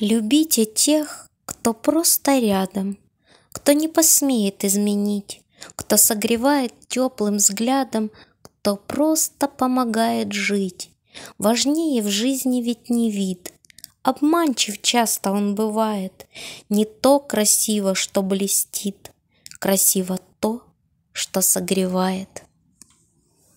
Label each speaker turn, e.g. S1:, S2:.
S1: Любите тех, кто просто рядом, кто не посмеет изменить, кто согревает теплым взглядом, кто просто помогает жить. Важнее в жизни ведь не вид. Обманчив часто он бывает. Не то красиво, что блестит, красиво то, что согревает.